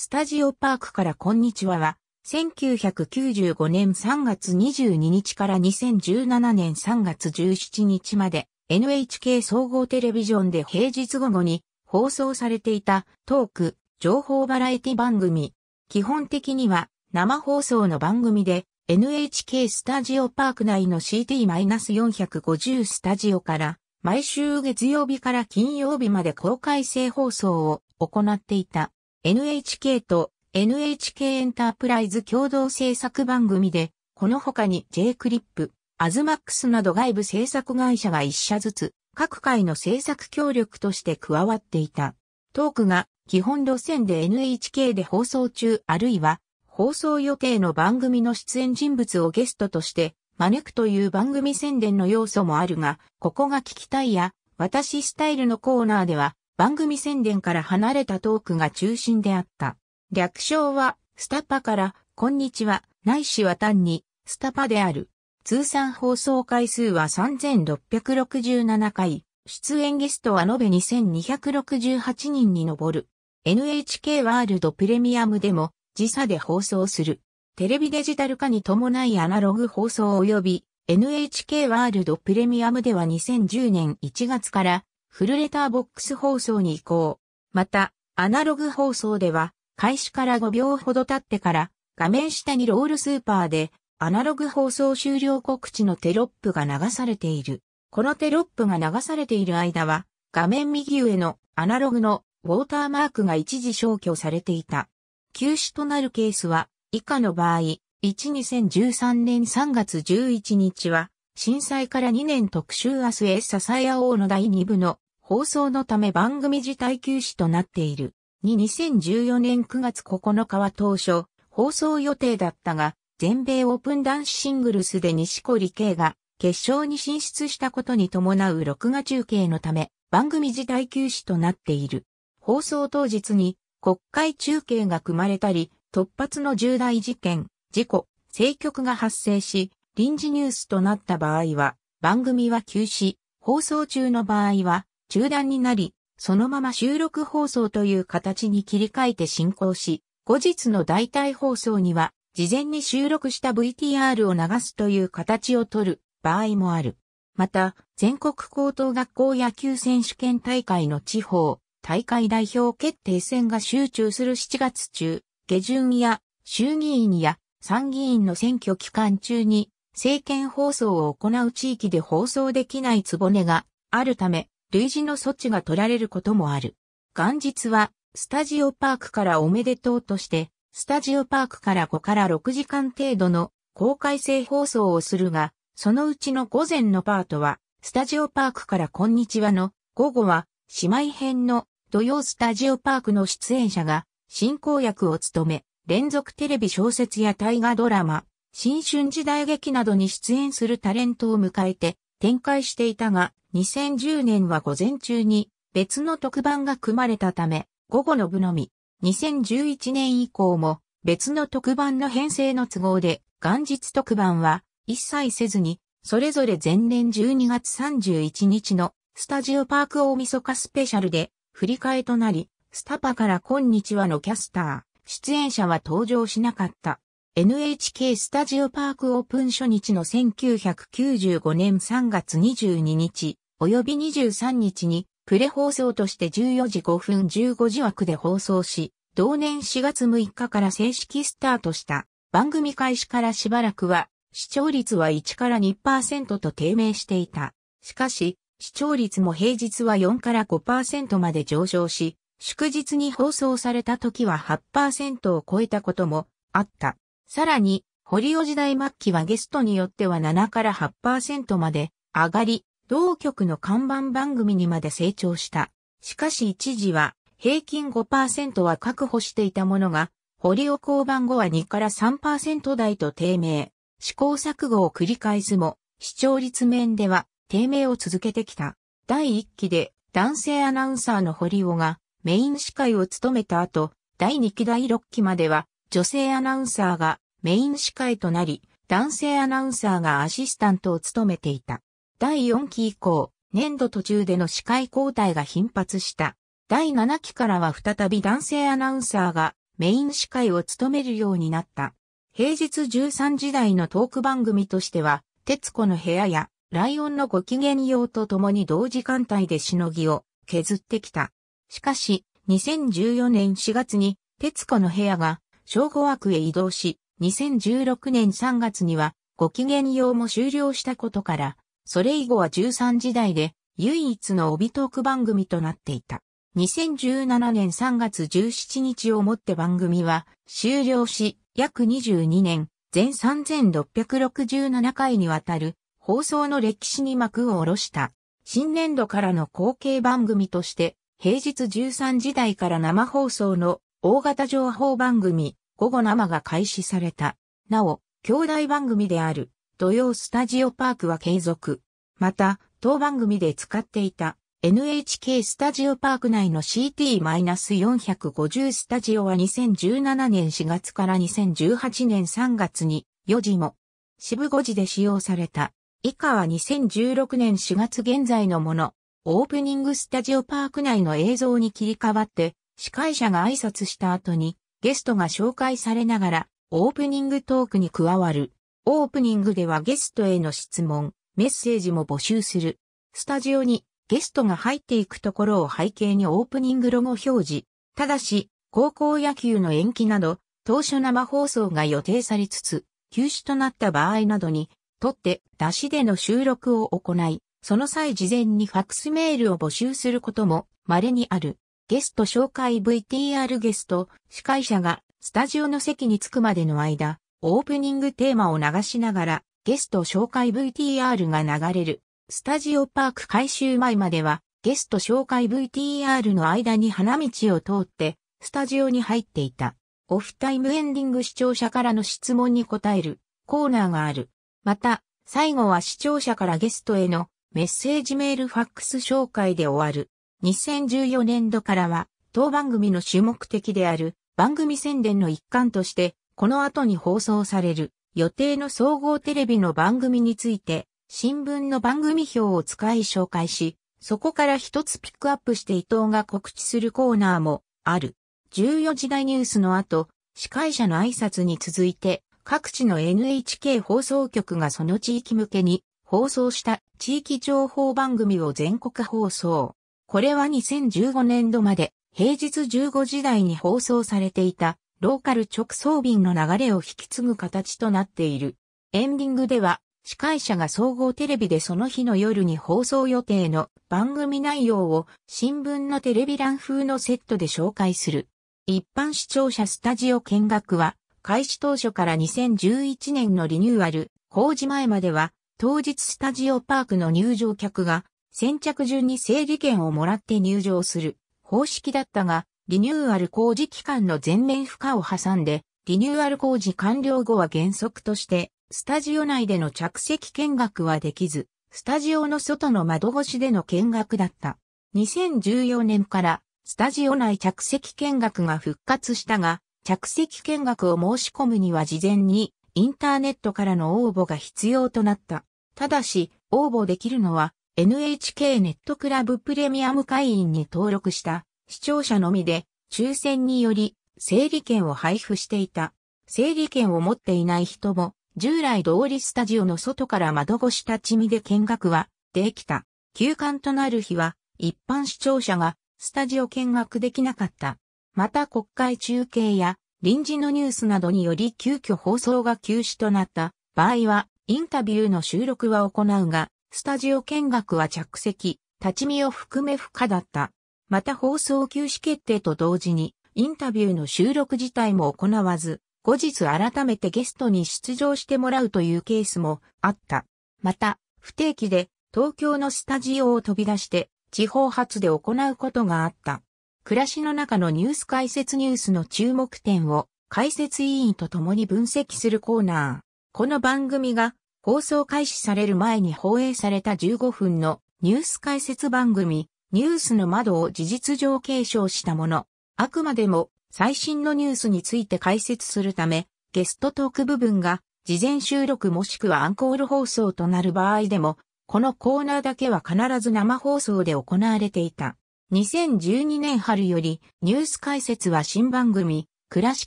スタジオパークからこんにちはは、1995年3月22日から2017年3月17日まで NHK 総合テレビジョンで平日午後に放送されていたトーク、情報バラエティ番組。基本的には生放送の番組で NHK スタジオパーク内の CT-450 スタジオから毎週月曜日から金曜日まで公開制放送を行っていた。NHK と NHK エンタープライズ共同制作番組で、この他に J クリップ、アズマックスなど外部制作会社が一社ずつ、各界の制作協力として加わっていた。トークが基本路線で NHK で放送中あるいは放送予定の番組の出演人物をゲストとして招くという番組宣伝の要素もあるが、ここが聞きたいや、私スタイルのコーナーでは番組宣伝から離れたトークが中心であった。略称は、スタパから、こんにちは、ないしは単に、スタパである。通算放送回数は3667回、出演ゲストは延べ2268人に上る。NHK ワールドプレミアムでも時差で放送する。テレビデジタル化に伴いアナログ放送及び NHK ワールドプレミアムでは2010年1月からフルレターボックス放送に移行。また、アナログ放送では、開始から5秒ほど経ってから、画面下にロールスーパーで、アナログ放送終了告知のテロップが流されている。このテロップが流されている間は、画面右上のアナログのウォーターマークが一時消去されていた。休止となるケースは、以下の場合、12013年3月11日は、震災から2年特集明日へ支え合おうの第2部の放送のため番組自体休止となっている。2 2014年9月9日は当初、放送予定だったが、全米オープン男子シングルスで西堀圭が決勝に進出したことに伴う録画中継のため、番組自体休止となっている。放送当日に国会中継が組まれたり、突発の重大事件、事故、政局が発生し、臨時ニュースとなった場合は、番組は休止、放送中の場合は中断になり、そのまま収録放送という形に切り替えて進行し、後日の代替放送には、事前に収録した VTR を流すという形をとる場合もある。また、全国高等学校野球選手権大会の地方、大会代表決定戦が集中する7月中、下旬や衆議院や参議院の選挙期間中に政見放送を行う地域で放送できないつぼねがあるため、類似の措置が取られることもある。元日は、スタジオパークからおめでとうとして、スタジオパークから5から6時間程度の公開性放送をするが、そのうちの午前のパートは、スタジオパークからこんにちはの、午後は、姉妹編の土曜スタジオパークの出演者が進行役を務め、連続テレビ小説や大河ドラマ、新春時代劇などに出演するタレントを迎えて展開していたが、2010年は午前中に別の特番が組まれたため、午後の部のみ、2011年以降も別の特番の編成の都合で、元日特番は一切せずに、それぞれ前年12月31日のスタジオパーク大晦日スペシャルで振り替えとなり、スタパから今日はのキャスター、出演者は登場しなかった。NHK スタジオパークオープン初日の1995年3月22日、及び23日に、プレ放送として14時5分15時枠で放送し、同年4月6日から正式スタートした。番組開始からしばらくは、視聴率は1から2%と低迷していた。しかし、視聴率も平日は4から5%まで上昇し、祝日に放送された時は8%を超えたこともあった。さらに、堀尾時代末期はゲストによっては7から8%まで上がり、同局の看板番組にまで成長した。しかし一時は平均5%は確保していたものが、堀尾交番後は2から3%台と低迷。試行錯誤を繰り返すも、視聴率面では低迷を続けてきた。第1期で男性アナウンサーの堀尾がメイン司会を務めた後、第2期第6期までは女性アナウンサーがメイン司会となり、男性アナウンサーがアシスタントを務めていた。第4期以降、年度途中での司会交代が頻発した。第7期からは再び男性アナウンサーがメイン司会を務めるようになった。平日13時台のトーク番組としては、徹子の部屋やライオンのご機嫌用と共に同時間帯でしのぎを削ってきた。しかし、2014年4月に、徹子の部屋が小5枠へ移動し、2016年3月には、ご機嫌用も終了したことから、それ以後は13時代で唯一の帯トーク番組となっていた。2017年3月17日をもって番組は終了し、約22年、全3667回にわたる放送の歴史に幕を下ろした。新年度からの後継番組として、平日13時台から生放送の大型情報番組、午後生が開始された。なお、兄弟番組である、土曜スタジオパークは継続。また、当番組で使っていた、NHK スタジオパーク内の CT-450 スタジオは2017年4月から2018年3月に4時も渋5時で使用された。以下は2016年4月現在のもの、オープニングスタジオパーク内の映像に切り替わって、司会者が挨拶した後にゲストが紹介されながらオープニングトークに加わる。オープニングではゲストへの質問、メッセージも募集する。スタジオにゲストが入っていくところを背景にオープニングロゴ表示。ただし、高校野球の延期など、当初生放送が予定されつつ、休止となった場合などに、とって、出しでの収録を行い、その際事前にファックスメールを募集することも稀にある。ゲスト紹介 VTR ゲスト、司会者がスタジオの席に着くまでの間、オープニングテーマを流しながら、ゲスト紹介 VTR が流れる。スタジオパーク改修前までは、ゲスト紹介 VTR の間に花道を通って、スタジオに入っていた。オフタイムエンディング視聴者からの質問に答えるコーナーがある。また、最後は視聴者からゲストへのメッセージメールファックス紹介で終わる。2014年度からは、当番組の主目的である番組宣伝の一環として、この後に放送される予定の総合テレビの番組について、新聞の番組表を使い紹介し、そこから一つピックアップして伊藤が告知するコーナーもある。14時台ニュースの後、司会者の挨拶に続いて、各地の NHK 放送局がその地域向けに放送した地域情報番組を全国放送。これは2015年度まで平日15時台に放送されていたローカル直送便の流れを引き継ぐ形となっている。エンディングでは司会者が総合テレビでその日の夜に放送予定の番組内容を新聞のテレビ欄風のセットで紹介する。一般視聴者スタジオ見学は開始当初から2011年のリニューアル工事前までは当日スタジオパークの入場客が先着順に整理券をもらって入場する方式だったが、リニューアル工事期間の全面負荷を挟んで、リニューアル工事完了後は原則として、スタジオ内での着席見学はできず、スタジオの外の窓越しでの見学だった。2014年からスタジオ内着席見学が復活したが、着席見学を申し込むには事前にインターネットからの応募が必要となった。ただし、応募できるのは NHK ネットクラブプレミアム会員に登録した視聴者のみで抽選により整理券を配布していた。整理券を持っていない人も従来通りスタジオの外から窓越し立ち見で見学はできた。休館となる日は一般視聴者がスタジオ見学できなかった。また国会中継や臨時のニュースなどにより急遽放送が休止となった場合はインタビューの収録は行うがスタジオ見学は着席、立ち見を含め不可だった。また放送休止決定と同時に、インタビューの収録自体も行わず、後日改めてゲストに出場してもらうというケースもあった。また、不定期で東京のスタジオを飛び出して地方発で行うことがあった。暮らしの中のニュース解説ニュースの注目点を解説委員と共に分析するコーナー。この番組が放送開始される前に放映された15分のニュース解説番組、ニュースの窓を事実上継承したもの。あくまでも最新のニュースについて解説するため、ゲストトーク部分が事前収録もしくはアンコール放送となる場合でも、このコーナーだけは必ず生放送で行われていた。2012年春よりニュース解説は新番組、暮らし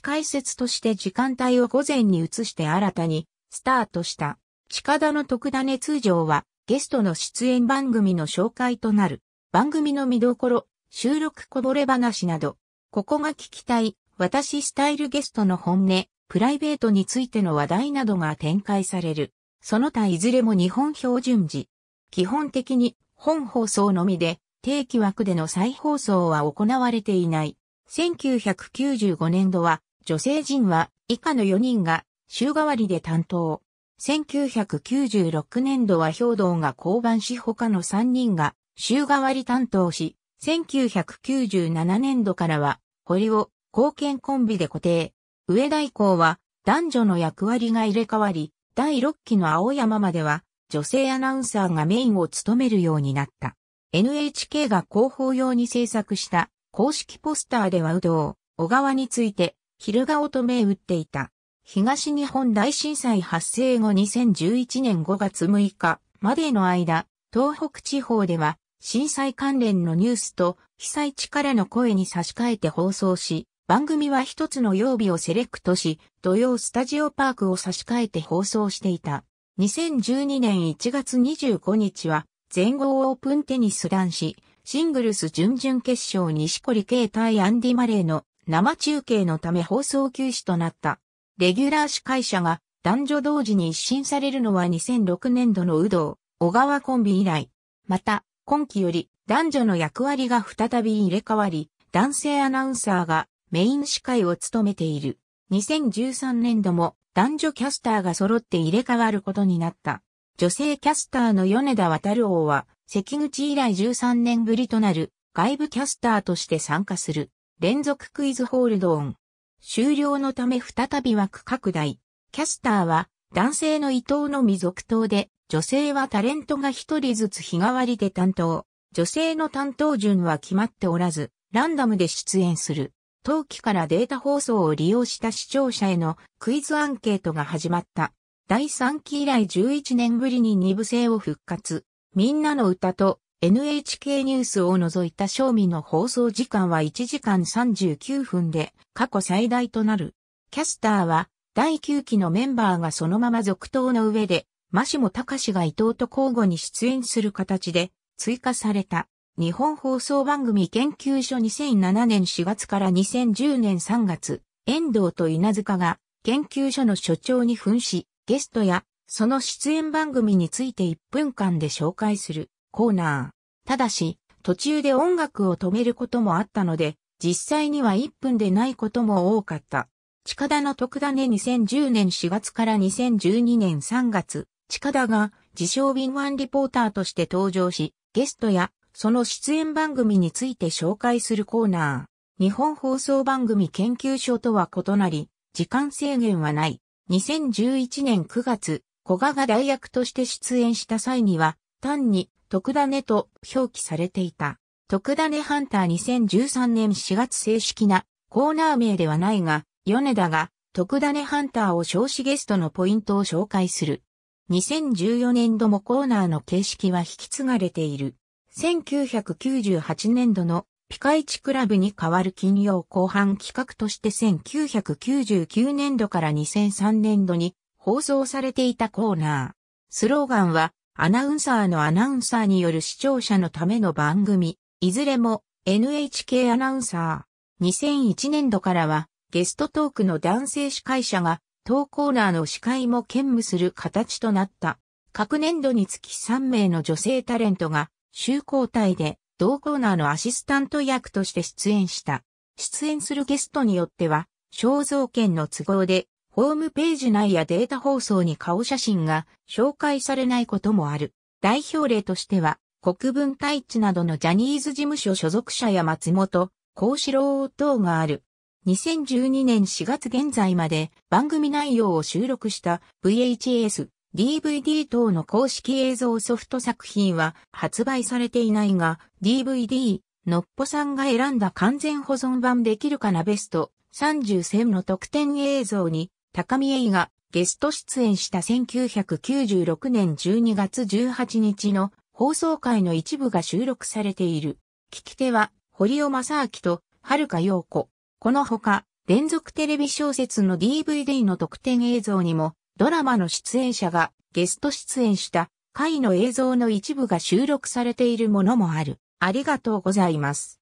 解説として時間帯を午前に移して新たにスタートした。近田の特ダネ通常は、ゲストの出演番組の紹介となる、番組の見どころ、収録こぼれ話など、ここが聞きたい、私スタイルゲストの本音、プライベートについての話題などが展開される。その他いずれも日本標準時。基本的に本放送のみで定期枠での再放送は行われていない。1995年度は女性陣は以下の4人が週替わりで担当。1996年度は兵道が降板し他の3人が週替わり担当し、1997年度からは堀尾、貢献コンビで固定。上田以降は男女の役割が入れ替わり、第6期の青山までは女性アナウンサーがメインを務めるようになった。NHK が広報用に制作した公式ポスターでは有働、小川について、昼顔と銘打っていた。東日本大震災発生後2011年5月6日までの間、東北地方では震災関連のニュースと被災地からの声に差し替えて放送し、番組は一つの曜日をセレクトし、土曜スタジオパークを差し替えて放送していた。2012年1月25日は全豪オープンテニス男子シングルス準々決勝西堀圭対アンディ・マレーの生中継のため放送休止となった。レギュラー司会者が男女同時に一新されるのは2006年度の有働、小川コンビ以来。また、今期より男女の役割が再び入れ替わり、男性アナウンサーがメイン司会を務めている。2013年度も男女キャスターが揃って入れ替わることになった。女性キャスターの米田渡王は、関口以来13年ぶりとなる外部キャスターとして参加する連続クイズホールドオン。終了のため再び枠拡大。キャスターは男性の伊藤のみ続投で、女性はタレントが一人ずつ日替わりで担当。女性の担当順は決まっておらず、ランダムで出演する。当期からデータ放送を利用した視聴者へのクイズアンケートが始まった。第3期以来11年ぶりに2部制を復活。みんなの歌と NHK ニュースを除いた賞味の放送時間は1時間39分で過去最大となる。キャスターは第9期のメンバーがそのまま続投の上で、マシモしが伊藤と交互に出演する形で追加された。日本放送番組研究所2007年4月から2010年3月、遠藤と稲塚が研究所の所長に扮し、ゲストやその出演番組について1分間で紹介する。コーナー。ただし、途中で音楽を止めることもあったので、実際には1分でないことも多かった。近田の特ダネ2010年4月から2012年3月、近田が自称ビンワンリポーターとして登場し、ゲストやその出演番組について紹介するコーナー。日本放送番組研究所とは異なり、時間制限はない。2011年9月、小賀が代役として出演した際には、単に特ダネと表記されていた。特ダネハンター2013年4月正式なコーナー名ではないが、米田が特ダネハンターを少子ゲストのポイントを紹介する。2014年度もコーナーの形式は引き継がれている。1998年度のピカイチクラブに代わる金曜後半企画として1999年度から2003年度に放送されていたコーナー。スローガンはアナウンサーのアナウンサーによる視聴者のための番組、いずれも NHK アナウンサー。2001年度からはゲストトークの男性司会者が当コーナーの司会も兼務する形となった。各年度につき3名の女性タレントが週交代で同コーナーのアシスタント役として出演した。出演するゲストによっては肖像権の都合でホームページ内やデータ放送に顔写真が紹介されないこともある。代表例としては、国分太一などのジャニーズ事務所所属者や松本、幸四郎等がある。2012年4月現在まで番組内容を収録した VHS、DVD 等の公式映像ソフト作品は発売されていないが、DVD、のっぽさんが選んだ完全保存版できるかなベスト30選の特典映像に高見栄がゲスト出演した1996年12月18日の放送回の一部が収録されている。聞き手は堀尾正明と遥か陽子。このほか、連続テレビ小説の DVD の特典映像にも、ドラマの出演者がゲスト出演した回の映像の一部が収録されているものもある。ありがとうございます。